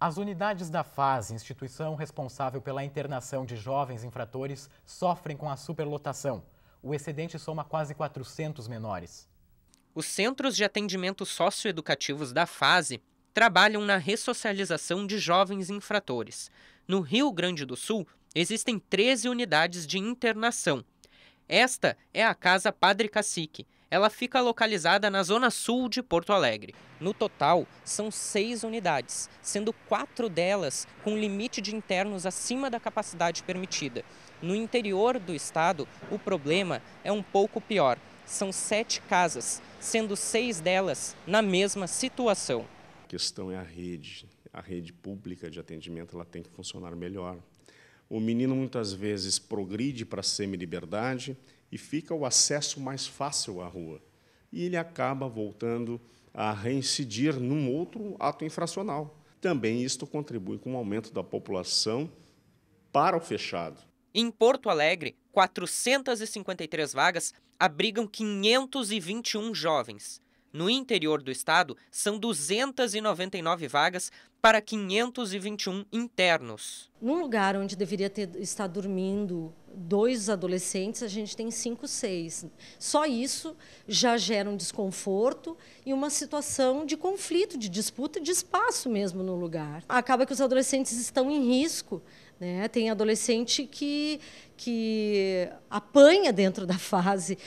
As unidades da FAS, instituição responsável pela internação de jovens infratores, sofrem com a superlotação. O excedente soma quase 400 menores. Os centros de atendimento socioeducativos da FASE trabalham na ressocialização de jovens infratores. No Rio Grande do Sul, existem 13 unidades de internação. Esta é a Casa Padre Cacique, ela fica localizada na zona sul de Porto Alegre. No total, são seis unidades, sendo quatro delas com limite de internos acima da capacidade permitida. No interior do estado, o problema é um pouco pior. São sete casas, sendo seis delas na mesma situação. A questão é a rede. A rede pública de atendimento ela tem que funcionar melhor. O menino muitas vezes progride para a semi-liberdade e fica o acesso mais fácil à rua. E ele acaba voltando a reincidir num outro ato infracional. Também isto contribui com o aumento da população para o fechado. Em Porto Alegre, 453 vagas abrigam 521 jovens. No interior do estado, são 299 vagas para 521 internos. Num lugar onde deveria ter, estar dormindo dois adolescentes, a gente tem cinco, seis. Só isso já gera um desconforto e uma situação de conflito, de disputa de espaço mesmo no lugar. Acaba que os adolescentes estão em risco. Né? Tem adolescente que, que apanha dentro da fase.